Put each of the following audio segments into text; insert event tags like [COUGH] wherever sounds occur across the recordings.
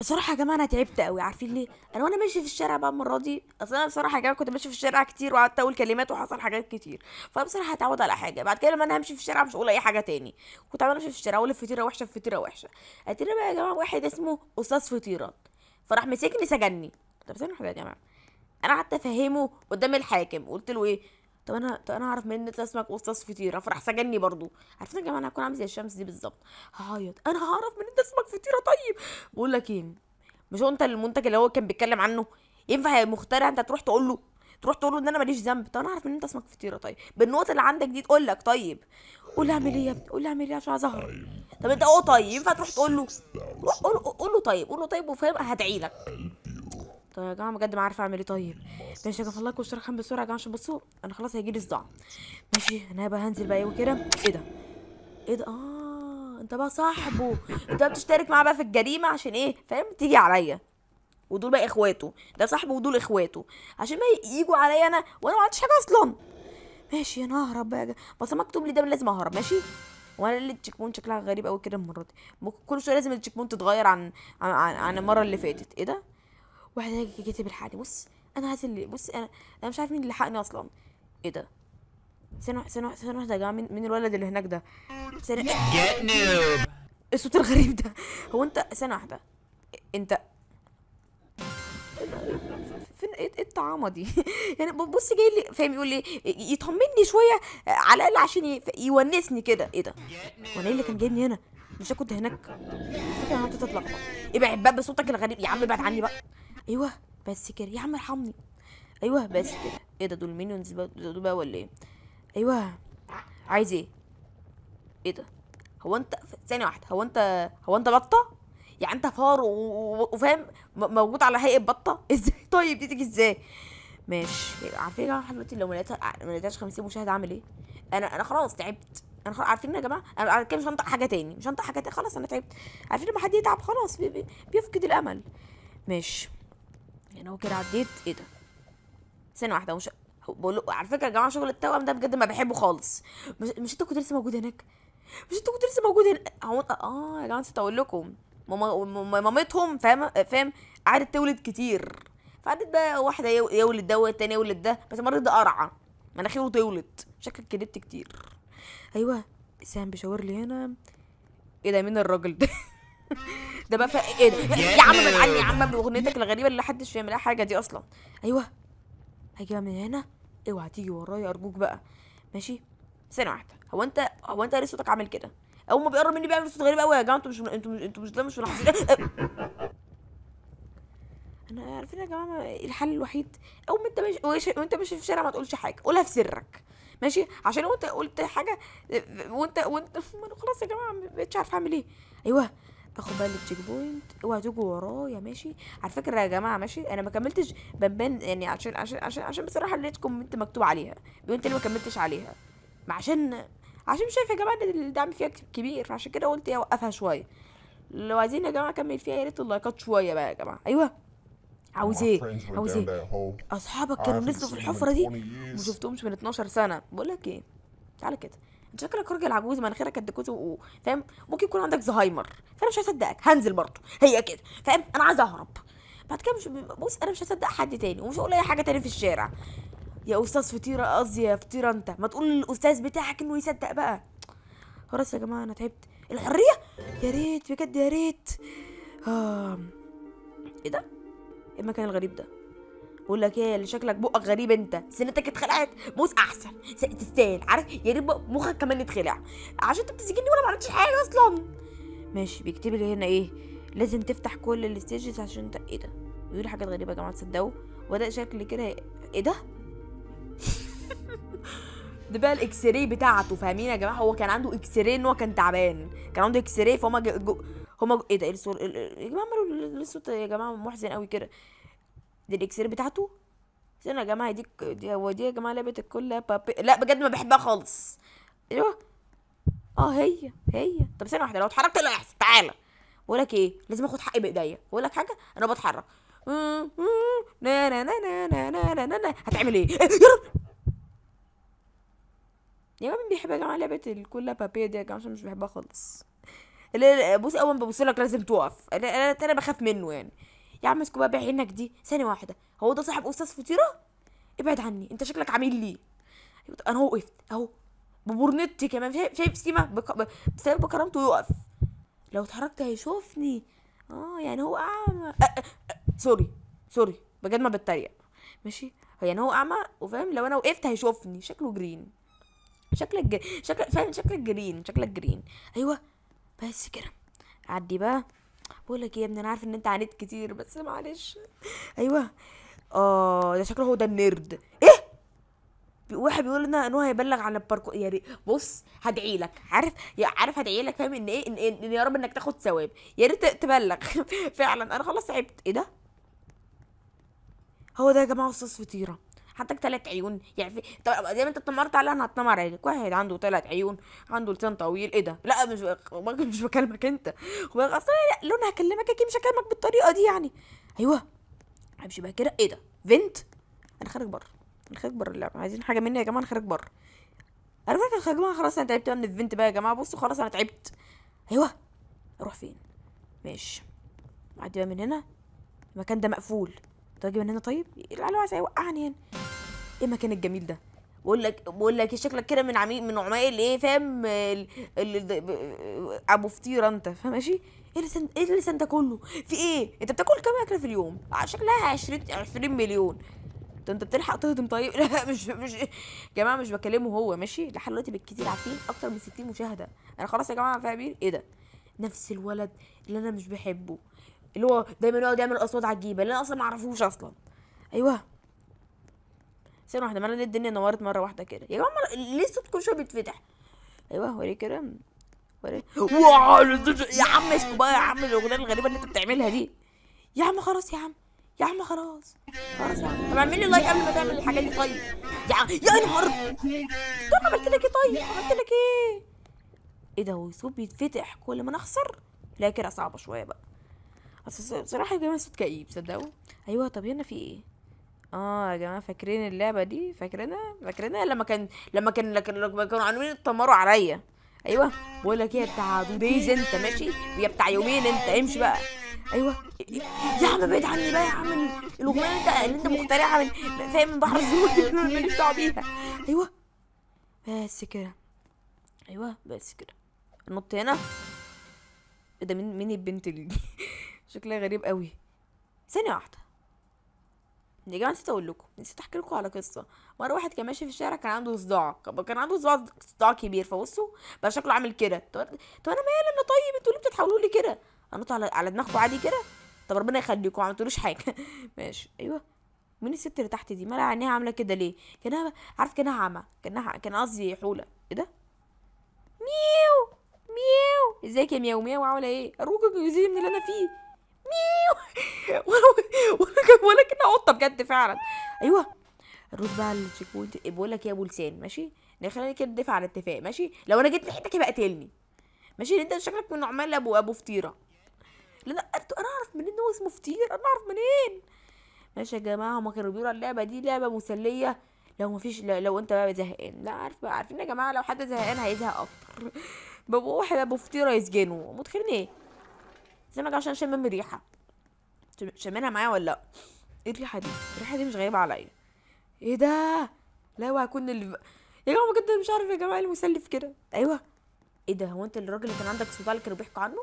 بصراحه يا جماعه انا تعبت قوي عارفين ليه انا وانا ماشي في الشارع بقى المره دي اصل انا بصراحه يا جماعه كنت ماشي في الشارع كتير وقعدت اقول كلمات وحصل حاجات كتير فبصراحه هتعود على حاجه بعد كده لما انا همشي في الشارع مش هقول اي حاجه تاني كنت عمال امشي في الشارع اقول فطيره وحشه الفطيره فطيره وحشه اتاري بقى يا جماعه واحد اسمه استاذ فطيره فراح مسكني سجني طب ثانيه واحده يا جماعه انا قعدت افهمه قدام الحاكم قلت له ايه طب انا طب انا اعرف منين اسمك قصص فطيره فراح سجني برضو عارفين يا جماعه انا هكون عامل زي الشمس دي بالظبط هعيط انا هعرف منين اسمك فطيره طيب بقول لك ايه مش هو انت المنتج اللي هو كان بيتكلم عنه ينفع مخترع انت تروح تقول له تروح تقول له ان انا ماليش ذنب طب انا اعرف من انت اسمك فطيره طيب بالنقط اللي عندك دي تقول لك طيب قول اعمل ايه يا ابني قول اعمل ايه عشان اظهر طب انت اه طيب ينفع تروح تقول له قول له طيب قول له طيب وفاهم هدعي لك طب يا جماعه بجد ما عارفه اعمل ايه طيب ماشي يا جماعه لكم واشتراك خام بسرعه يا جماعه عشان بصوا انا خلاص هيجي لي صداع ماشي انا بقى هنزل بقى ايه وكده ايه ده ايه ده اه انت بقى صاحبه انت بتشترك معاه بقى في الجريمه عشان ايه فاهم تيجي عليا ودول بقى اخواته ده صاحبه ودول اخواته عشان بقى يجوا عليا انا وانا ما عملتش حاجه اصلا ماشي انا ههرب بقى بس مكتوب لي ده لازم اهرب ماشي وانا اللي التشيك بوينت شكلها غريب قوي كده المره دي كل شويه لازم التشيك بوينت تتغير عن عن, عن المره اللي فاتت ايه ده واحد كاتب الحالي بص انا هات اللي بص انا انا مش عارف مين اللي لحقني اصلا ايه ده سنة سنة سنة واحدة يا جماعة مين الولد اللي هناك ده؟ سنة جيت نوب الصوت الغريب ده هو انت سنة واحدة انت فين ايه, إيه الطعامة دي؟ [LAUGHS] يعني بص جاي لي فاهم يقول لي يطمني شوية على الأقل عشان يونسني كده ايه ده؟ وانا ايه اللي كان جايبني هنا؟ مش كنت هناك؟ فاكر انا هتتلخبط ابعد إيه بقى بصوتك الغريب يا عم ابعد عني بقى ايوه بس كده يا عم ارحمني ايوه بس كده ايه ده دول مينيونز دول بقى ولا ايه ايوه عايز ايه ايه ده هو انت ثانيه واحده هو انت هو انت بطه يعني انت فار وفاهم موجود على هيئه بطه [LAUGHS] ازاي طيب دي تيجي ازاي ماشي عارفين يا جماعه دلوقتي لو ما آه، لقيتهاش 50 مشاهد اعمل ايه انا انا خلاص تعبت انا خلاص عارفين يا جماعه انا كده مش هنطق حاجه تاني مش هنطق حاجه تاني خلاص انا تعبت عارفين لما حد يتعب خلاص بي بي بيفقد الامل ماشي يعني هو كده عديت ايه ده ثانيه واحده مش بقول على فكره يا جماعه شغل التوأم ده بجد ما بحبه خالص مش, مش انت كنت لسه موجود هناك مش انت كنت لسه موجود هناك اه يا جماعه نسيت اقول لكم ماما مامتهم فاهم فاهم قعدت تولد كتير فقعدت بقى واحده يولد ده والتاني يولد ده بس المره دي قرعه مناخيره تولد شكلك كدبت كتير ايوه سام بيشاور لي هنا ايه ده مين الراجل ده [LAUGHS] [LAUGHS] ده بقى إيه إيه يا عم من عني يا عم باغنيتك الغريبه اللي حدش فاهم لها حاجه دي اصلا ايوه هجيبها من هنا اوعى تيجي ورايا ارجوك بقى ماشي ثانيه واحده هو انت هو انت ليه صوتك عامل كده اول ما بيقرب مني بيعمل صوت غريب قوي يا جماعه انتوا مش انتوا مش انتوا مش ده مش ملاحظين [LAUGHS] انا عارفين يا جماعه الحل الوحيد او انت ماشي وانت ماشي في الشارع ما تقولش حاجه قولها في سرك ماشي عشان انت قلت حاجه وانت وانت [LAUGHS] خلاص يا جماعه ما بقتش عارفه اعمل ايه ايوه اخد بالك التشيك بوينت اوعى تجوا ورايا ماشي على فكره يا جماعه ماشي انا ما كملتش بنبان يعني عشان عشان عشان عشان بصراحه لقيت كومنت مكتوب عليها بيقول انت ليه ما كملتش عليها ما عشان عشان شايف يا جماعه ان الدعم فيها كبير فعشان كده قلت إيه اوقفها شويه لو عايزين يا جماعه اكمل فيها يا ريت اللايكات شويه بقى يا جماعه ايوه عاوز ايه عاوز ايه اصحابك كانوا نزلوا في الحفره دي ما شفتهمش من 12 سنه بقول لك ايه تعالى كده شكلك راجل عجوز مناخيرك قد كوز فاهم ممكن يكون عندك زهايمر فانا مش هصدقك هنزل برضه هي كده فاهم انا عايزه اهرب بعد كده مش بص انا مش هصدق حد تاني ومش هقول اي حاجه تاني في الشارع يا استاذ فطيره قصدي يا فطيره انت ما تقول للاستاذ بتاعك انه يصدق بقى خلاص يا جماعه انا تعبت الحريه يا ريت بجد يا ريت آه. ايه ده ايه المكان الغريب ده بقول لك ايه اللي شكلك بقك غريب انت سنتك اتخلعت بوس احسن تستاهل عارف يا ريت مخك كمان اتخلع عشان انت بتسجني وانا ما عملتش حاجه اصلا ماشي بيكتب لي هنا ايه لازم تفتح كل الستيجز عشان انت ايه ده بيقول لي حاجات غريبه يا جماعه تصدقوا وده شكل كده ايه ده [LAUGHS] ده بقى الاكس راي بتاعته فاهمين يا جماعه هو كان عنده اكس راي ان هو كان تعبان كان عنده اكس راي فهم جو... جو... ايه ده ايه الصور يا جماعه ماله الصوت يا جماعه محزن قوي كده دي الاكسير بتاعته استنى يا جماعه دي دي هو دي يا جماعه لعبه الكل بابي لا بجد ما بحبها خالص ايوه اه هي هي طب ثانيه واحده لو اتحركت لا يحصل تعالى بقول لك ايه لازم اخد حقي بايديا بقول لك حاجه انا بتحرك نا نا نا نا نا نا نا نا هتعمل ايه يا جماعه مين بيحب يا جماعه لعبه الكل بابي دي يا جماعه مش بحبها خالص بص اول ما ببص لك لازم تقف انا انا بخاف منه يعني يا عم اسكت بقى بعينك دي ثانيه واحده هو ده صاحب استاذ فطيره ابعد عني انت شكلك عامل لي انا وقفت اهو ببرنتي كمان شايف سيما بك... بسبب بكرامته يقف لو اتحركت هيشوفني اه يعني هو اعمى أه أه أه سوري سوري بجد ما بتريق ماشي يعني هو اعمى وفاهم لو انا وقفت هيشوفني شكله جرين شكلك جر... شكل فاهم شكلك جرين شكلك جرين ايوه بس كده عدي بقى بقول لك ايه يا ابني انا عارف ان انت عانيت كتير بس معلش ايوه اه ده شكله هو ده النيرد ايه واحد بيقول لنا ان هو هيبلغ عن الباركو ريت بص هدعي لك عارف عارف هدعي لك فاهم ان ايه ان, إن, إن يا رب انك تاخد ثواب يا ريت تبلغ [LAUGHS] فعلا انا خلاص تعبت ايه ده هو ده يا جماعه استاذ فطيره حطك تلات عيون يعني طب زي ما انت اتنمرت عليا انا هتنمر عليك واحد عنده تلات عيون عنده لسان طويل ايه ده لا مش مش بكلمك انت اصلا لو انا هكلمك اكيد مش هكلمك بالطريقه دي يعني ايوه همشي بقى كده ايه ده فينت انا خارج بره انا خارج بره اللعبه عايزين حاجه مني يا جماعه انا خارج بره انا فاكر خارج خلاص انا تعبت من الفينت بقى يا جماعه بصوا خلاص انا تعبت ايوه اروح فين ماشي اعدي بقى من هنا المكان ده مقفول طب اجي من هنا طيب العلوة عايز يوقعني هنا ايه المكان الجميل ده بقول لك بقول لك إيه، شكلك كده من عميق من عمال ايه فاهم ابو فطيره انت فاهم ماشي ايه اللي ايه اللي سنت كله في ايه انت بتاكل كام اكله في اليوم آه، شكلها 20 20 مليون ده انت بتلحق تهضم طيب [LAUGHS] لا مش مش يا جماعه مش بكلمه هو ماشي لحد دلوقتي بالكتير عارفين اكتر من 60 مشاهده انا خلاص يا جماعه فاهمين ايه ده نفس الولد اللي انا مش بحبه اللي هو دايما يقعد يعمل اصوات عجيبه اللي انا اصلا ما اعرفوش اصلا ايوه ثانية واحدة مالها ليه الدنيا نورت مرة واحدة كده يا جماعة ليه الصوت كل شوية بيتفتح ايوه وري كده وري واو يا عم اسكت بقى يا عم الاغنية الغريبة اللي انت بتعملها دي يا عم خلاص يا عم يا عم خلاص خلاص يا عم طب اعمل لي لايك قبل ما تعمل الحاجات دي طيب يا عم يا نهار طب عملت لك ايه طيب عملت لك ايه ايه ده هو الصوت بيتفتح كل ما نخسر لا كده صعبة شوية بقى اصل بصراحة يا جماعة صوت كئيب صدقوا ايوه طب هنا في ايه اه يا جماعه فاكرين اللعبه دي فاكرينها فاكرينها لما كان لما كان لما كانوا عاملين يتنمروا عليا ايوه بقول لك ايه بتاع بيز انت ماشي يا بتاع يومين انت امشي بقى ايوه يا عم بعيد عني بقى يا عم الاغنيه اللي انت اللي انت مخترعها من فاهم من بحر الزهور ماليش دعوه بيها ايوه بس كده ايوه بس كده نط هنا ايه ده مين مين البنت اللي [LAUGHS] شكلها غريب قوي ثانيه واحده يا كمان نسيت اقول لكم نسيت احكي لكم على قصه مره واحد كان ماشي في الشارع كان عنده صداع كان عنده صداع صداع كبير فبصوا بقى شكله عامل كده طب انا مالي انا طيب انتوا ليه بتتحولوا لي كده انا على على دماغكم عادي كده طب ربنا يخليكم ما عملتولوش حاجه [LAUGHS] ماشي ايوه مين الست اللي تحت دي مالها عينيها عامله كده ليه كانها عارف كانها عمى كانها كان قصدي حوله ايه ده ميو ميو ازيك يا مياو مياو عامله ايه ارجوك يزيد من اللي انا فيه ميو [LAUGHS] ولكن قطه بجد فعلا ايوه نروح بقى اللي بوينت بقول لك يا ابو لسان ماشي خلينا كده ندافع على اتفاق ماشي لو انا جيت ناحيتك يبقى قتلني ماشي انت شكلك من عمال ابو ابو فطيره لا انا اعرف منين هو اسمه فطير انا اعرف منين ماشي يا جماعه هما كانوا بيقولوا اللعبه دي لعبه مسليه لو مفيش لو انت بقى زهقان لا عارف بقى عارفين يا جماعه لو حد زهقان هيزهق اكتر بابو واحد ابو فطيره يسجنه متخيلين ايه ما عشان اشم من ريحه شمينها معايا ولا لا ايه الريحه دي الريحه دي مش غايبه عليا ايه ده لا هكون اللي يا جماعه بجد مش عارف يا جماعه إيه المسلف كده ايوه ايه ده هو انت الراجل اللي كان عندك صداع اللي كانوا بيحكوا عنه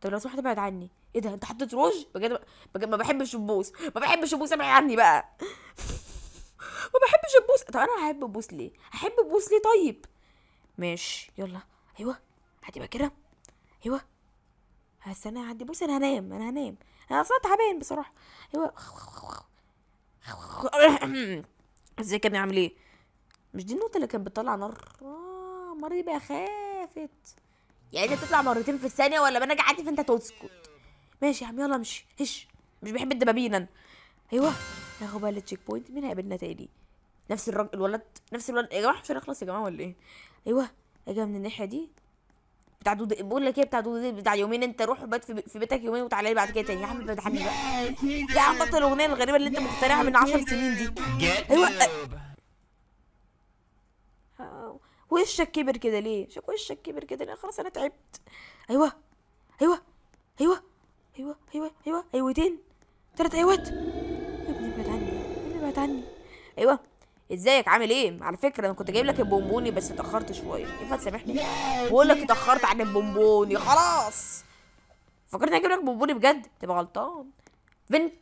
طب لو سمحت ابعد عني ايه ده انت حطيت روج بجد بجد ما بحبش البوس ما بحبش البوس ابعد عني بقى [LAUGHS] ما بحبش البوس طب انا هحب البوس ليه هحب البوس ليه طيب ماشي يلا ايوه هتبقى كده ايوه هستنى عندي بص انا هنام انا هنام انا اصلا تعبان بصراحه ايوه [SNIFFS] ازاي كان عامل ايه مش دي النقطه اللي كانت بتطلع نار آه المره دي بقى خافت يعني انت تطلع مرتين في الثانيه ولا انا قعدت فانت تسكت ماشي يا عم يلا امشي هش مش بحب الدبابين انا ايوه ناخد بقى التشيك بوينت مين هيقابلنا تاني نفس الراجل الولد نفس الولد يا جماعه مش هنخلص يا جماعه ولا ايه ايوه اجي من الناحيه دي بتاع دود بقول لك ايه بتاع دود بتاع يومين انت روح بات في بيتك يومين وتعالى لي بعد كده تاني يا عم بتحني بقى يا عم بطل الاغنيه الغريبه اللي انت مخترعها من 10 سنين دي ايوه وشك كبر كده ليه شوف وشك كبر كده ليه خلاص انا تعبت ايوه ايوه ايوه ايوه ايوه ايوه ايوتين ثلاث ايوات يا ابني ابعد عني ابعد عني ايوه ازيك عامل ايه على فكره انا كنت جايب لك البونبوني بس اتاخرت شويه ينفع إيه تسامحني بقول لك اتاخرت عن البونبوني خلاص فكرت اجيب لك بونبوني بجد تبقى غلطان فينت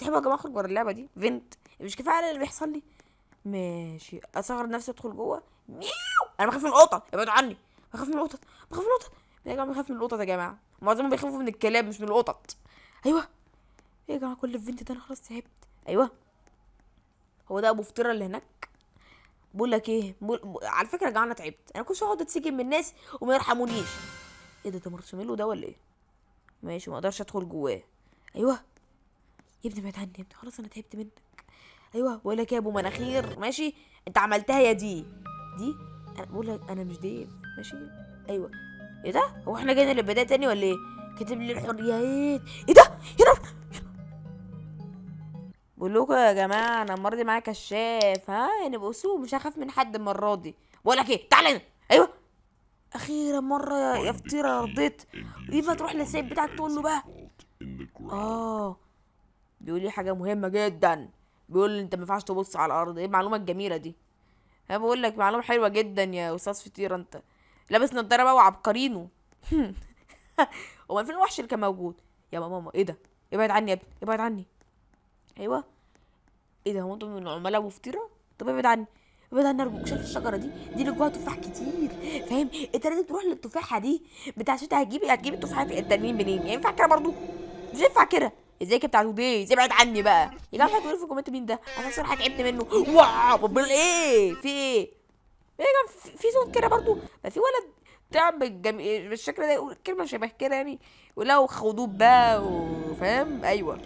تحب يا جماعه اخرج ورا اللعبه دي فينت مش كفايه على اللي بيحصل لي ماشي اصغر نفسي ادخل جوه ميو انا بخاف من القطط ابعد عني بخاف من القطط بخاف من القطط يا جماعه بخاف من القطط يا جماعه معظمهم بيخافوا من الكلاب مش من القطط ايوه ايه يا جماعه كل الفينت ده انا خلاص تعبت ايوه هو ده ابو فطيره اللي هناك بقول لك ايه بول... على فكره جعانه تعبت انا كنت اقعد اتسجن من الناس وما يرحمونيش ايه ده ده مرسوميلو ده ولا ايه ماشي ما اقدرش ادخل جواه ايوه يا ابني بعد عني يا ابني خلاص انا تعبت منك ايوه بقول لك إيه يا ابو مناخير ماشي انت عملتها يا دي دي انا بقول لك انا مش دي ماشي ايوه ايه ده هو احنا جايين للبدايه تاني ولا ايه كاتب لي الحريات ايه ده يا رب بقول لكم يا جماعه انا المره دي معايا كشاف ها يعني بأسلوب مش هخاف من حد المره دي بقول لك ايه تعالى هنا ايوه اخيرا مره يا فطيره رضيت ينفع تروح للسيد بتاعك تقول له بقى اه بيقول لي حاجه مهمه جدا بيقول لي انت ما ينفعش تبص على الارض ايه المعلومه الجميله دي انا بقول لك معلومه حلوه جدا يا استاذ فطيره انت لابس نضاره بقى وعبقرينه [LAUGHS] هو فين الوحش اللي كان موجود يا ماما ايه ده ابعد عني يا ابني ابعد عني ايوه ايه ده هو انتوا من عماله ابو فطيره طب ابعد عني ابعد عني ارجوك شايف الشجره دي دي اللي جواها تفاح كتير فاهم انت لازم تروح للتفاحه دي بتاع شتا هتجيبي هتجيبي التفاحه في التنين منين يعني ينفع كده برضو مش ينفع كده ازيك يا بتاع ازاي ابعد عني بقى يا جماعه تقولوا في الكومنت مين ده عشان صراحه تعبت منه واو بل ايه في ايه ايه في صوت كده برضو ما في ولد تعب بالجم... بالشكل ده يقول كلمه شبه كده يعني ولو خدوب بقى وفاهم ايوه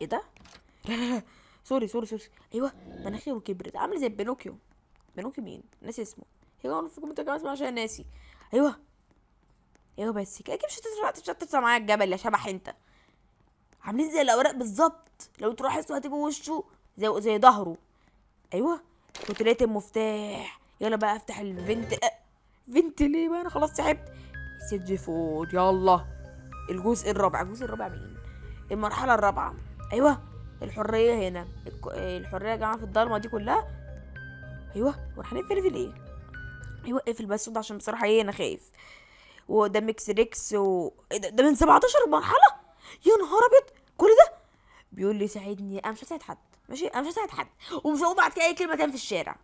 ايه ده لا لا لا سوري سوري سوري ايوه مناخيره كبرت عامل زي بينوكيو بينوكيو مين ناسي اسمه هي هو في كومنت كمان اسمه عشان ناسي ايوه ايوه بس كده اكيد مش هتطلع تطلع معايا الجبل يا شبح انت عاملين زي الاوراق بالظبط لو اسمه هتيجي وشه زي زي ظهره ايوه كنت لقيت المفتاح يلا بقى افتح الفنت أه، فنت ليه بقى انا خلاص تعبت سيدجي فود يلا الجزء الرابع الجزء الرابع مين المرحله الرابعه ايوه الحريه هنا الحريه يا جماعه في الضلمه دي كلها ايوه وراح هنقفل ليفل ايه ايوه اقفل بس ده عشان بصراحه ايه انا خايف وده ميكس ريكس و إيه ده, ده من 17 مرحله يا نهار ابيض كل ده بيقول لي ساعدني انا مش هساعد حد ماشي انا مش هساعد حد ومش هقوم بعد كده اي كلمه تاني في الشارع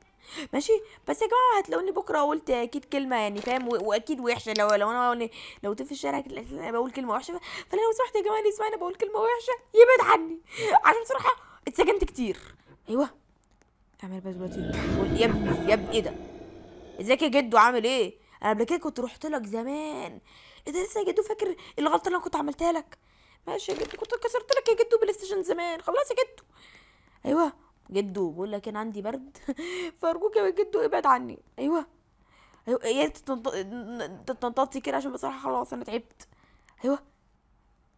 ماشي بس يا جماعه هتلاقوني بكره قلت اكيد كلمه يعني فاهم واكيد وحشه لو لو انا يعني لو طفل في الشارع بقول كلمه وحشه فلو سمحت يا جماعه اللي يسمعني بقول كلمه وحشه يبعد عني عشان بصراحه اتسجنت كتير ايوه اعمل بس دلوقتي يا ابني يا ابني ايه ده ازيك يا جدو عامل ايه انا قبل كده كنت رحت لك زمان ايه ده لسه يا جدو فاكر الغلطه اللي انا كنت عملتها لك ماشي يا جدو كنت كسرت لك يا جدو بلاي ستيشن زمان خلاص يا جدو ايوه جدو بقول لك انا عندي برد [LAUGHS] فارجوك يا جدو ابعد عني ايوه ايوه يا ريت تتنططي كده عشان بصراحه خلاص انا تعبت ايوه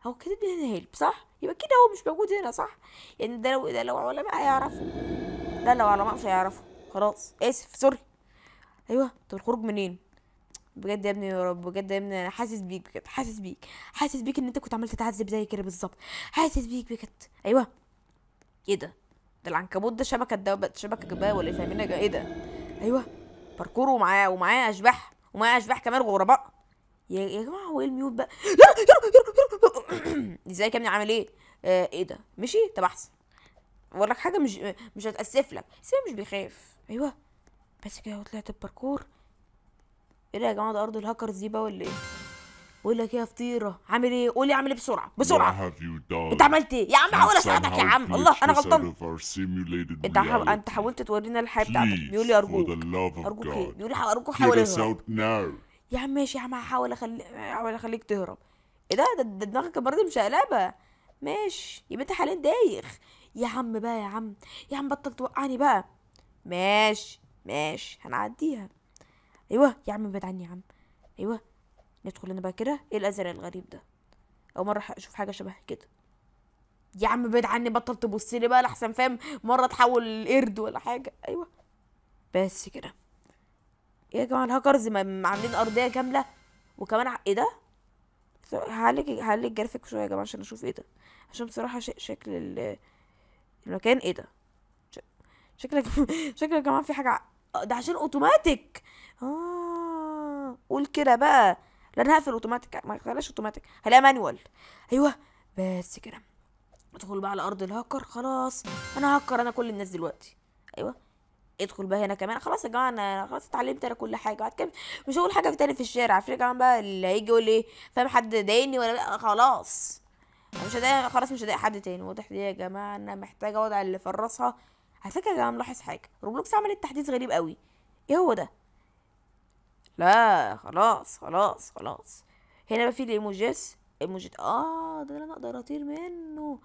هو كده ادينا هيلب صح يبقى كده هو مش موجود هنا صح يعني ده لو ده لو علماء هيعرفوا لا لو علماء مش هيعرفوا خلاص اسف سوري ايوه طب الخروج منين بجد يا ابني يا رب بجد يا ابني انا حاسس بيك بجد حاسس بيك حاسس بيك ان انت كنت عمال تتعذب زي كده بالظبط حاسس بيك بجد ايوه ايه ده ده العنكبوت ده شبكه دب... شبكه ايه فاهمين أيوة. ايه ده ايوه باركور ومعاه ومعاه اشباح ومعاه اشباح كمان غرباء يا يا جماعه هو ايه الميوت بقى [CLEARS THROAT] ازيك يا ابني عامل ايه آه ايه ده مشي طب احسن بقول لك حاجه مش مش هتاسف لك بس مش بيخاف ايوه بس كده وطلعت الباركور ايه ده يا جماعه ده ارض الهاكرز دي بقى ولا ايه بقول لك ايه يا فطيره عامل ايه قول لي اعمل ايه بسرعه بسرعه انت عملت ايه يا عم حاول اساعدك يا عم الله انا غلطان انت حا... انت حاولت تورينا الحياه بتاعتك بيقول لي ارجوك ارجوك ايه بيقول لي ارجوك حاول يا عم ماشي يا عم هحاول اخلي هحاول اخليك تهرب ايه ده ده دماغك المره دي مش قلبه ماشي يبقى انت حاليا دايخ يا عم بقى يا عم يا عم بطل توقعني بقى ماشي ماشي هنعديها ايوه يا عم ابعد عني يا عم ايوه ندخل هنا بقى كده ايه الازرق الغريب ده اول مره اشوف حاجه شبه كده يا عم بعيد عني بطل تبص لي بقى لحسن فاهم مره اتحول القرد ولا حاجه ايوه بس كده ايه يا جماعه الهاكرز عاملين ارضيه كامله وكمان ايه ده هعلق هعلق الجرافيك شويه يا جماعه عشان اشوف ايه ده عشان بصراحه ش... شكل ال... المكان ايه ده ش... شكلك [LAUGHS] شكلك يا جماعه في حاجه ده عشان اوتوماتيك اه قول كده بقى لان هقفل اوتوماتيك ما اقفلهاش اوتوماتيك هلاقيها مانوال ايوه بس كده ادخل بقى على ارض الهاكر خلاص انا هاكر انا كل الناس دلوقتي ايوه ادخل بقى هنا كمان خلاص يا جماعه انا خلاص اتعلمت انا كل حاجه بعد كده مش هقول حاجه تاني في الشارع عارفين يا جماعه بقى اللي هيجي يقول ايه فاهم حد ضايقني ولا لا خلاص مش هضايق خلاص مش هضايق حد تاني واضح يا جماعه انا محتاجه وضع اللي فرصها على فكره يا جماعه ملاحظ حاجه روبلوكس عملت تحديث غريب قوي ايه هو ده لا خلاص خلاص خلاص هنا بقى في الايموجيس ايموجيت اه ده انا اقدر اطير منه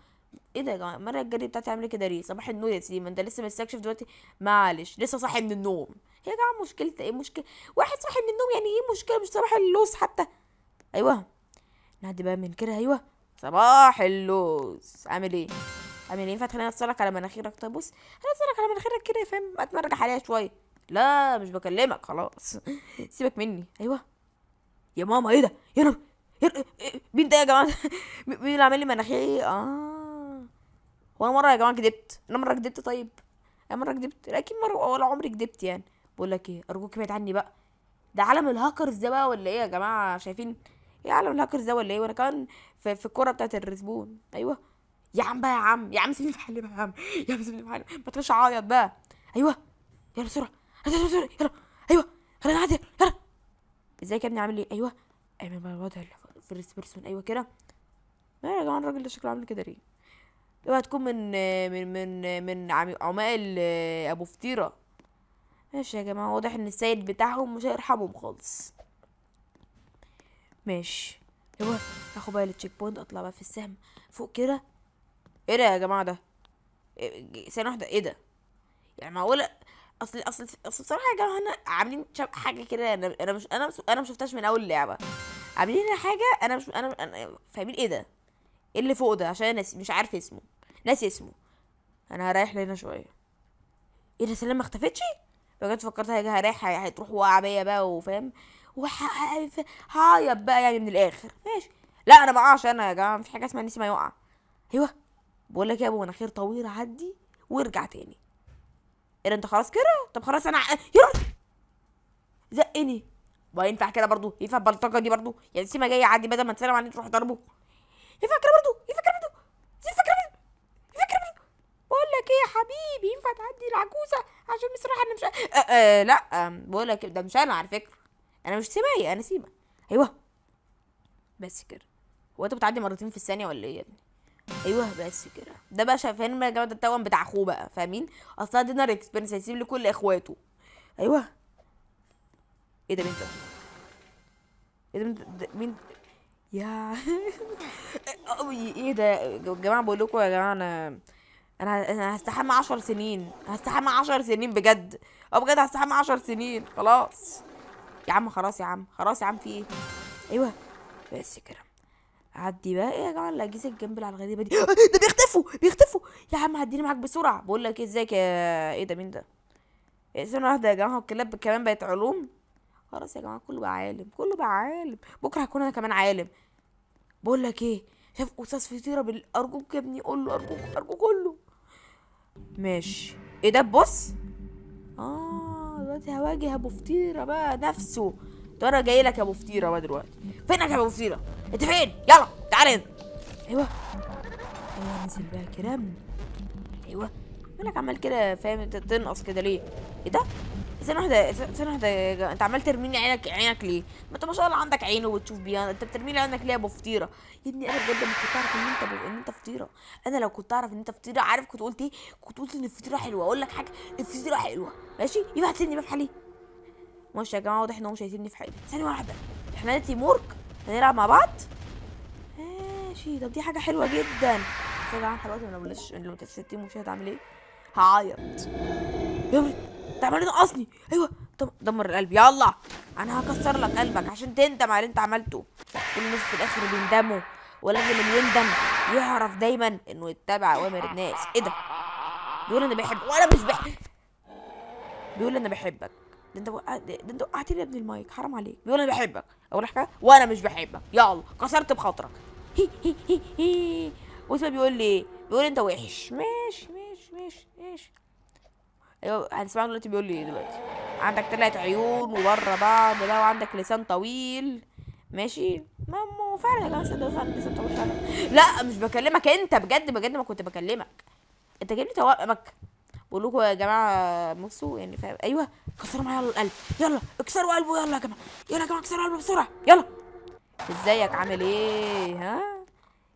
ايه ده يا جماعه المره الجايه بتاعتي عامله كده ليه صباح النور يا سيدي ما انت لسه مستكشف دلوقتي معلش لسه صاحي من النوم يا جماعه مشكلتي ايه مشكله واحد صاحي من النوم يعني ايه مشكله مش صباح اللوز حتى ايوه نعدي بقى من كده ايوه صباح اللوز عامل ايه عامل ايه ينفع تخليني اتصلك على مناخيرك طب بص انا اتصلك على مناخيرك كده يا فاهم اتمرجح عليها شويه لا مش بكلمك خلاص [LAUGHS] سيبك مني ايوه يا ماما ايه ده يا رب مين ده يا جماعه [LAUGHS] مين اللي عامل لي مناخيري اه وانا مره يا جماعه كدبت انا مره كدبت طيب انا مره كدبت اكيد مره ولا عمري كدبت يعني بقول لك ايه ارجوك ابعد عني بقى ده عالم الهاكرز ده بقى ولا ايه يا جماعه شايفين ايه عالم الهاكرز ده ولا ايه وانا كمان في, في الكوره بتاعت الرسبون ايوه يا عم بقى يا عم يا عم سيبني في حالي بقى يا عم يا عم سيبني في حالي ما تخش اعيط بقى ايوه يلا بسرعه يلا ايوه خلينا نعدي يلا ازيك يا ابني عامل ايه ايوه اعمل أيوة، بقى الوضع الفيرست بيرسون ايوه كده ما يا جماعه الراجل ده شكله عامل كده ليه اوعى هتكون من من من من عمائل ابو فطيره ماشي يا جماعه واضح ان السيد بتاعهم مش هيرحمهم خالص ماشي ايوه اخد بقى التشيك بوينت اطلع بقى في السهم فوق كده ايه ده يا جماعه ده إيه، ثانيه واحده ايه ده يعني معقوله اصل اصل اصل بصراحه يا جماعه هنا عاملين حاجه كده انا انا مش انا مش انا ما شفتهاش من اول اللعبه عاملين حاجه انا مش انا, أنا فاهمين ايه ده ايه اللي فوق ده عشان ناسي مش عارف اسمه ناسي اسمه انا هريح لهنا شويه ايه ده سلام ما اختفتش بجد فكرت هريح هتروح واقعه بيا بقى وفاهم هعيط بقى يعني من الاخر ماشي لا انا ما اقعش انا يا جماعه مفيش حاجه اسمها نسي ما يقع ايوه بقول لك إيه يا ابو انا خير طويل عدي وارجع تاني ايه ده انت خلاص كده طب خلاص انا يا زقني وينفع كده برضو ينفع البلطجه دي برضو يعني سيما جاي عادي بدل ما تسلم عليه تروح ضربه ينفع كده برضو ينفع كده برضو ينفع كده برضو ينفع كده برضو بقول لك ايه يا حبيبي ينفع تعدي العجوزه عشان بصراحه انا مش أه أه لا بقول لك ده مش انا على فكره انا مش سيما انا سيما ايوه بس كده هو انت بتعدي مرتين في الثانيه ولا ايه يا ابني ايوه بس كده ده بقى شايفين بقى جامد التوأم بتاع اخوه بقى فاهمين اصلا دينار اكسبيرينس هيسيب لكل اخواته ايوه ايه ده بنت ايه ده مين يا [LAUGHS] ايه ده يا جماعه بقول لكم يا جماعه انا انا انا هستحمى 10 سنين هستحمى 10 سنين بجد اه بجد هستحمى 10 سنين خلاص يا عم خلاص يا عم خلاص يا عم في ايه ايوه بس كده عدي بقى ايه يا جماعه الاجهزه الجنب على الغريبه دي [GASPS] ده بيختفوا بيختفوا يا عم عديني معاك بسرعه بقول لك ازيك يا ايه ده مين ده إيه، ثانيه واحده يا جماعه الكلاب كمان بقت علوم خلاص يا جماعه كله بقى عالم كله بقى عالم بكره هكون انا كمان عالم بقول لك ايه شاف استاذ فطيره بال ارجوك يا ابني قول له ارجوك ارجوك قول له ماشي ايه ده بص اه دلوقتي هواجه ابو فطيره بقى نفسه طب انا جاي لك يا ابو فطيره بقى دلوقتي فينك يا ابو فطيره انت فين يلا تعال هنا ايوه ايوه نزل بقى كلام ايوه مالك عمال كده فاهم انت تنقص كده ليه ايه ده ثانية واحدة ثانية واحدة انت عمال ترميني عينك عينك ليه؟ ما انت ما شاء الله عندك عين وبتشوف بيها انت بترميني عينك ليه يا ابو فطيرة؟ يا ابني انا بجد ما كنت اعرف ان انت ب... ان انت فطيرة، انا لو كنت اعرف ان انت فطيرة عارف كنت قلت ايه؟ كنت قلت ان الفطيرة حلوة، اقول لك حاجة الفطيرة حلوة، ماشي؟ يبقى هتسيبني بقى في حالي ماشي يا جماعه واضح ان مش هيسيبني في حياتي ثانيه واحده احنا تيم مورك هنلعب مع بعض ماشي طب دي حاجه حلوه جدا بس يا جماعه دلوقتي انا بلاش لو تسيت مش هتعمل ايه هعيط يا انت عمال تنقصني ايوه طب دمر القلب يلا انا هكسر لك قلبك عشان تندم على اللي انت عملته كل الناس في الاخر بيندموا ولازم اللي يندم يعرف دايما انه يتبع اوامر الناس ايه ده بيقول انا بحب وانا مش بحب بيقول انا بحبك ده انت وقعت ده انت وقعتني يا ابن المايك حرام عليك بيقول انا بحبك اقول لك وانا مش بحبك يلا كسرت بخاطرك هي هي هي هي بيقول لي ايه بيقول انت وحش ماشي ماشي ماشي ماشي ايوه هنسمع دلوقتي بيقول لي ايه دلوقتي عندك تلات عيون وبره بعض ده وعندك لسان طويل ماشي ما هو فعلا يا جماعه صدق لسان طويل فعلا لا مش بكلمك انت بجد بجد ما كنت بكلمك انت جايب لي توأمك بقول لكم يا جماعه بصوا يعني فاهم ايوه كسروا معايا القلب يلا اكسروا قلبه يلا يا جماعه يلا يا جماعه اكسروا قلبه بسرعه يلا ازيك عامل ايه ها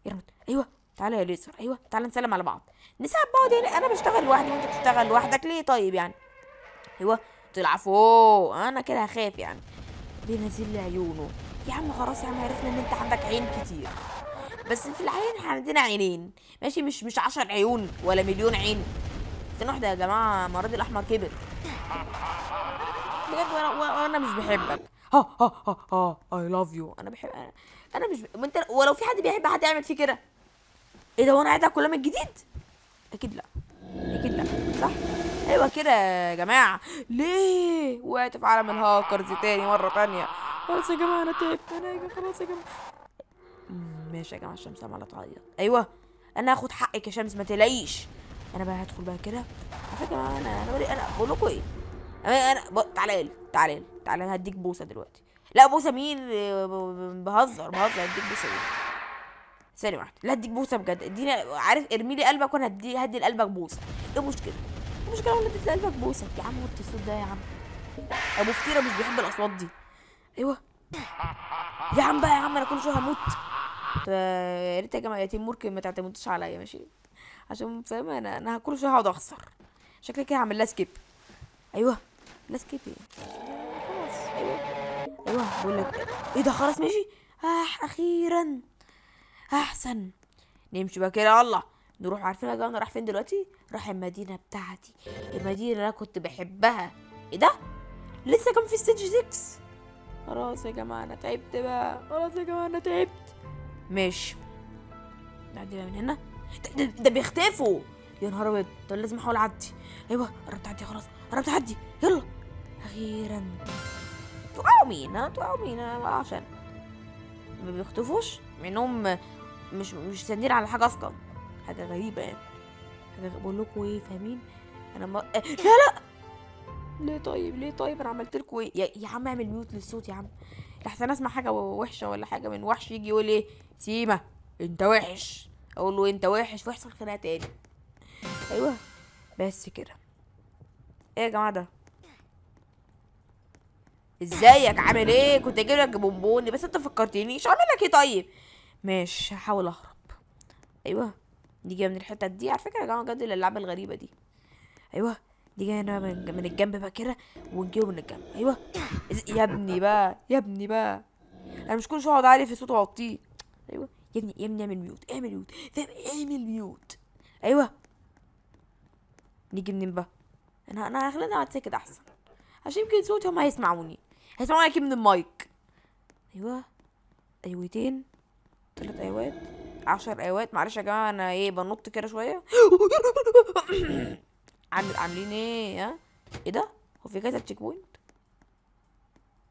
يرمت ايوه تعالى يا ليزر ايوه تعالى نسلم على بعض نساعد بعض يعني انا بشتغل لوحدي وانت بتشتغل لوحدك ليه طيب يعني ايوه طلع فوق انا كده هخاف يعني بينزل لي عيونه يا عم خلاص يا عم عرفنا ان انت عندك عين كتير بس في العين احنا عندنا عينين ماشي مش مش عشر عيون ولا مليون عين واحده يا جماعه مراد الاحمر كبر بجد وانا وانا مش بحبك ها ها ها اي لاف يو انا بحب انا, مش ب... انت ولو في حد بيحب حد يعمل فيه كده ايه ده وانا قاعد على من الجديد اكيد لا اكيد لا صح ايوه كده يا جماعه ليه وقعت في عالم الهاكرز تاني مره تانية خلاص يا جماعه انا تعبت انا خلاص يا جماعه ماشي يا جماعه الشمس عماله تعيط ايوه انا هاخد حقك يا شمس ما تلاقيش انا بقى هدخل بقى كده على فكره انا انا بقول انا بقول لكم ايه انا انا تعالى تعالى لي تعالى هديك بوسه دلوقتي لا بوسه مين بهزر بهزر هديك بوسه مين ثانيه واحده لا هديك بوسه بجد اديني عارف ارمي لي قلبك وانا هدي هدي لقلبك بوسه ايه المشكله ايه المشكله وانا اديت لقلبك بوسه يا عم وطي الصوت ده يا عم ابو فطيره مش بيحب الاصوات دي ايوه يا عم بقى يا عم انا كل شويه هموت يا ريت يا جماعه يا تيم ممكن ما تعتمدوش عليا ماشي عشان فاهمة انا انا كل شويه هقعد اخسر شكلي كده هعمل لها سكيب ايوه لا سكيب يعني. ايه خلاص ايوه ايوه بقول لك ايه ده خلاص ماشي اح اخيرا احسن نمشي بقى كده يلا نروح عارفين يا جماعه رايح فين دلوقتي رايح المدينه بتاعتي المدينه اللي انا كنت بحبها ايه ده لسه كان في ستيج 6 خلاص يا جماعه انا تعبت بقى خلاص يا جماعه انا تعبت ماشي نعدي بقى من هنا ده, ده بيختفوا يا نهار ابيض طب لازم احاول اعدي ايوه قربت اعدي خلاص قربت اعدي يلا اخيرا توقعوا مين ها توقعوا مين انا معرفش انا ما بيختفوش مع انهم مش مش ساندين على حاجه اصلا حاجه غريبه يعني حاجه بقول لكم ايه فاهمين انا ما... آه، لا لا ليه طيب ليه طيب انا عملت لكم ايه يا... يا عم اعمل ميوت للصوت يا عم لحسن اسمع حاجه وحشه ولا حاجه من وحش يجي يقول ايه سيما انت وحش اقول له انت وحش ويحصل خناقه تاني ايوه بس كده ايه يا جماعه ده ازيك عامل ايه كنت اجيب لك بونبوني بس انت ايش اعمل لك ايه طيب ماشي هحاول اهرب ايوه دي جايه من الحتت دي على فكره يا جماعه بجد الالعاب الغريبه دي ايوه دي جايه من, من الجنب بقى كده ونجيبه من الجنب ايوه يا ابني بقى يا ابني بقى انا مش كل شويه اقعد اعلي في صوته واوطيه ايوه يا ابني يا ابني اعمل ميوت اعمل ميوت اعمل ميوت ايوه نيجي منين بقى انا انا خلينا ساكت احسن عشان يمكن صوتي هما هيسمعوني هيسمعوني اكيد من المايك ايوه ايوتين تلات ايوات عشر ايوات معلش يا جماعه انا ايه بنط كده شويه [COUGHS] عامل عاملين ايه ها ايه ده هو في كذا تشيك بوينت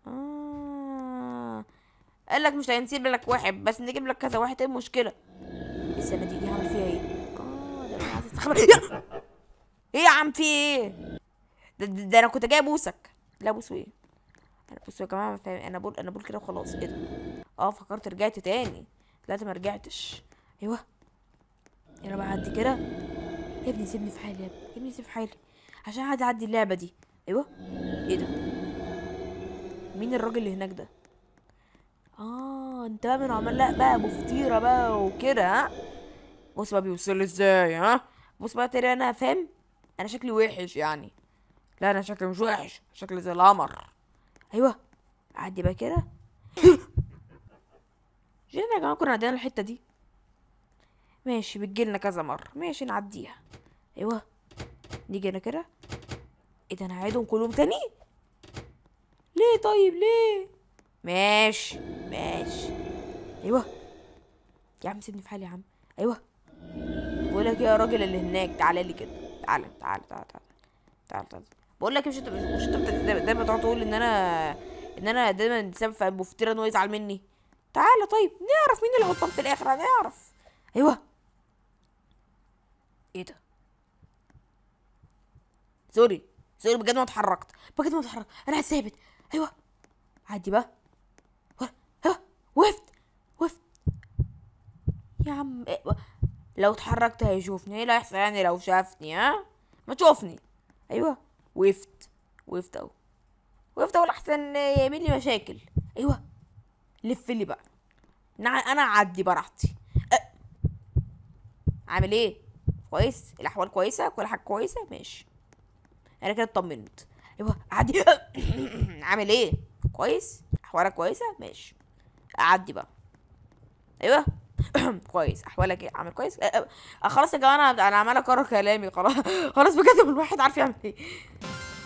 آه. قال لك مش هنسيب لك واحد بس نجيب لك كذا واحد ايه المشكله السنه دي هعمل فيها ايه اه ده انا عايز ايه يا عم في ايه ده, ده, ده انا كنت جاي ابوسك لا بوسوا ايه انا بوسوا يا جماعه ما فاهم انا بقول انا بقول كده وخلاص ايه ده اه فكرت رجعت تاني طلعت ما رجعتش ايوه انا اعدي كده يا ابني سيبني في حالي يا ابني سيبني سيب في حالي عشان عادي اعدي اللعبه دي ايوه ايه ده مين الراجل اللي هناك ده اه انت بقى من عملاء بقى ابو فطيره بقى وكده ها بص بقى بيوصل ازاي ها بص بقى ترى انا فاهم انا شكلي وحش يعني لا انا شكلي مش وحش شكلي زي القمر ايوه عدي بقى كده [GASPS] جينا يا جماعه كنا عدينا الحته دي ماشي بتجيلنا كذا مره ماشي نعديها ايوه نيجي هنا كده ايه ده انا هعيدهم كلهم تاني ليه طيب ليه ماشي ماشي ايوه يا عم سيبني في حالي يا عم ايوه بقول لك إيه يا راجل اللي هناك تعالى لي كده تعالى تعالى تعالى تعالى تعالى بقول لك مش انت مش انت دايما تقعد تقول ان انا ان انا دايما سبب في المفترى انه يزعل مني تعالى طيب نعرف مين اللي غلطان في الاخر هنعرف ايوه ايه ده سوري سوري بجد ما اتحركت بجد ما اتحركت انا قاعد ثابت ايوه عادي بقى وفت وفت يا عم إيه، لو اتحركت هيشوفني ايه اللي هيحصل يعني لو شافني ها ما تشوفني ايوه وفت وفت اهو وفت اهو احسن يعمل لي مشاكل ايوه لف لي بقى انا اعدي براحتي أه. عامل ايه كويس الاحوال كويسه كل حاجه كويسه ماشي انا كده اطمنت ايوه عادي [COUGHS] عامل ايه كويس احوالك كويسه ماشي اعدي بقى ايوه [CLEARS THROAT] كويس احوالك ايه عامل كويس أه،, أه خلاص يا جماعه انا انا عمال اكرر كلامي خلاص [LAUGHS] خلاص بجد الواحد عارف يعمل ايه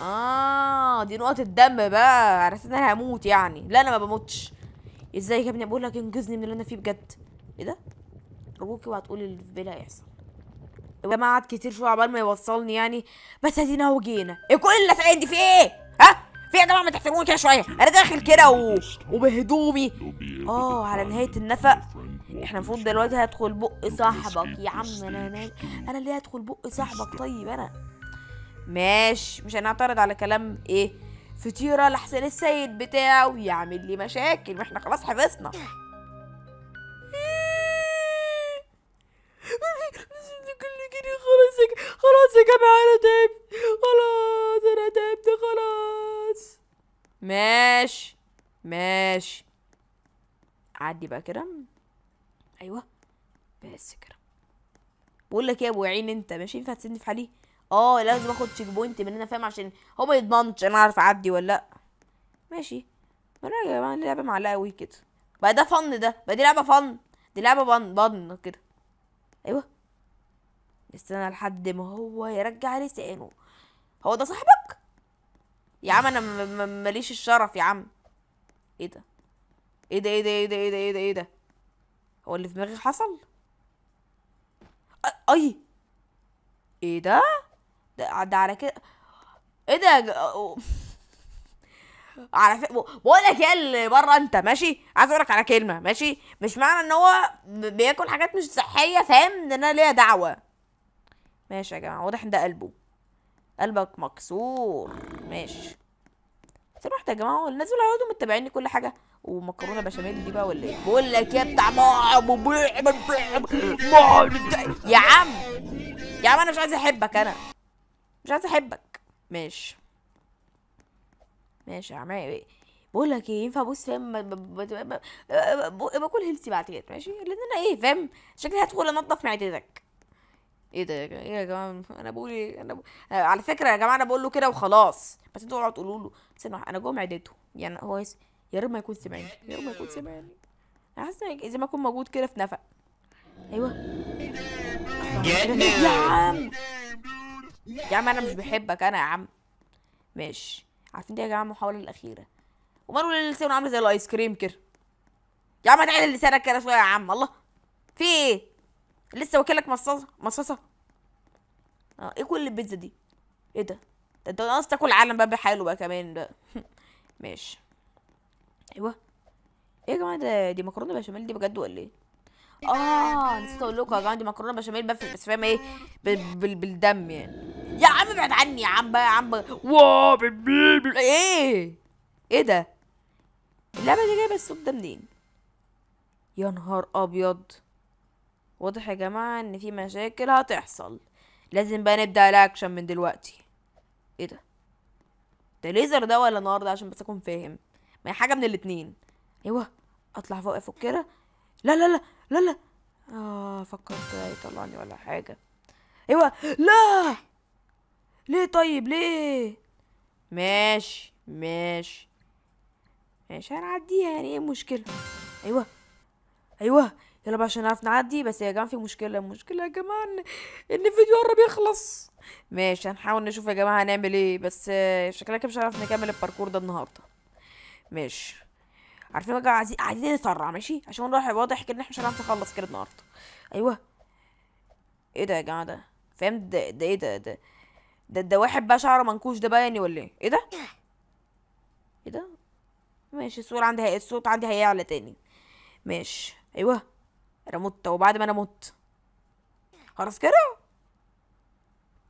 اه دي نقطه الدم بقى على اساس ان انا هموت يعني لا انا ما بموتش ازاي يا ابني بقول لك انقذني من اللي انا فيه بجد ايه ده ارجوك اوعى تقولي اللي في بالي هيحصل ده قعد كتير شويه عبال ما يوصلني يعني بس ادينا وجينا ايه كل اللسعات دي في ايه في يا جماعه ما تحترموني كده شويه انا داخل كده و... وبهدومي اه على نهايه النفق احنا المفروض دلوقتي هدخل بق صاحبك يا عم انا انا انا ليه هدخل بق صاحبك طيب انا ماشي مش هنعترض على كلام ايه فطيره لحسين السيد بتاعه يعمل لي مشاكل ما احنا خلاص حفظنا [LAUGHS] اديني خلاص يا خلاص يا جماعه انا تعبت خلاص انا تعبت خلاص ماشي ماشي عدي بقى كده ايوه بس كده بقول لك ايه يا ابو عين انت ماشي ينفع تسيبني في حالي اه لازم اخد تشيك بوينت من هنا فاهم عشان هو ما يضمنش انا عارف اعدي ولا لا ماشي ما يا جماعه اللعبه معلقه قوي كده بقى ده فن ده بقى دي لعبه فن دي لعبه بن بن كده ايوه استنى لحد ما هو يرجع لسانه هو ده صاحبك يا عم انا ماليش الشرف يا عم ايه ده ايه ده ايه ده ايه ده ايه ده ايه ده, إيه ده؟ هو اللي في دماغي حصل اي ايه ده ده, ده على كده ايه ده ج... [LAUGHS] على فكره بقول لك يا اللي بره انت ماشي عايز اقول لك على كلمه ماشي مش معنى ان هو بياكل حاجات مش صحيه فاهم ان انا ليا دعوه ماشي يا جماعة واضح ان ده قلبه قلبك مكسور ماشي سمحت يا جماعة هو الناس دول هيقعدوا متابعيني كل حاجة ومكرونة بشاميل دي بقى ولا ايه؟ بقول لك يا بتاع ماعب يا عم يا عم انا مش عايز احبك انا مش عايز احبك ماشي ماشي يا عم ايه بقول لك ايه ينفع ابص فاهم باكل هيلثي بعد كده ماشي لان انا ايه فاهم شكلي هدخل انضف معدتك ايه ده ايه يا جماعه انا بقول ايه انا, بقول... آه، على فكره يا جماعه انا بقول له كده وخلاص بس انتوا اقعدوا تقولوا له بس انا جوه معدته يعني هو يا رب ما يكون سمعني يا رب ما يكون سمعني انا حاسه زي ما اكون موجود كده في نفق ايوه يا عم يا عم انا مش بحبك انا يا عم ماشي عارفين دي يا جماعه المحاوله الاخيره وماله لسانه عامله زي الايس كريم كده يا عم هتعدل لسانك كده شويه يا عم الله في ايه لسه واكلك مصاصه مصاصه اه ايه كل البيتزا دي ايه ده ده انت ناقص تاكل عالم بقى بحاله بقى كمان ده [LAUGHS] ماشي ايوه ايه يا جماعه ده دي مكرونه بشاميل دي بجد ولا ايه اه نسيت اقول لكم يا جماعه دي مكرونه بشاميل بقى بس فاهم ايه بالدم يعني يا عم ابعد عني يا عم بقى يا عم واو بالبيل ايه ايه ده اللعبه دي جايبه الصوت ده منين يا نهار ابيض واضح يا جماعة ان في مشاكل هتحصل لازم بقى نبدأ الاكشن من دلوقتي ايه ده ده ليزر ده ولا نار ده عشان بس اكون فاهم ما هي حاجة من الاتنين ايوه اطلع فوق افك كده لا لا لا لا لا اه فكرت يطلعني ولا حاجة ايوه لا ليه طيب ليه ماشي ماشي ماشي هنعديها يعني ايه المشكلة ايوه ايوه يلا بقى عشان نعرف نعدي بس يا جماعه في مشكله المشكله يا جماعه ان الفيديو قرب يخلص ماشي هنحاول نشوف يا جماعه هنعمل ايه بس شكلك مش هنعرف نكمل الباركور ده النهارده ماشي عارفين بقى عايزين عايزين نسرع ماشي عشان نروح واضح كده ان احنا مش هنعرف نخلص كده النهارده ايوه ايه ده يا جماعه ده فاهم ده ده ايه ده ده ده ده واحد بقى شعره منكوش ده باين يعني ولا ايه ايه ده ايه ده ماشي الصوت عندي هي... الصوت عندي هيعلى تاني ماشي ايوه انا مت وبعد ما انا مت خلاص كده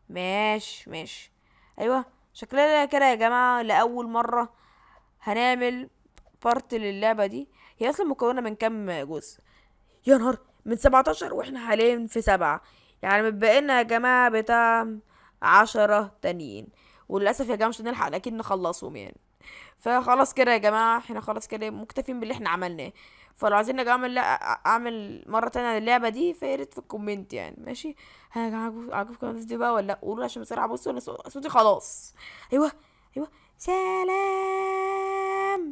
ماشي ماشي ايوه شكلنا كده يا جماعه لاول مره هنعمل بارت للعبه دي هي اصلا مكونه من كام جزء يا نهار من 17 واحنا حاليا في سبعة يعني متبقينا يا جماعه بتاع عشرة تانيين وللاسف يا جماعه مش هنلحق اكيد نخلصهم يعني فخلاص كده يا جماعه احنا خلاص كده مكتفين باللي احنا عملناه فلو عايزين اجي اعمل لا اعمل مره تانية عن اللعبه دي فياريت في الكومنت يعني ماشي عاجبكم الناس الفيديو بقى ولا لا قولوا عشان بسرعه بصوا انا صوتي خلاص ايوه ايوه سلام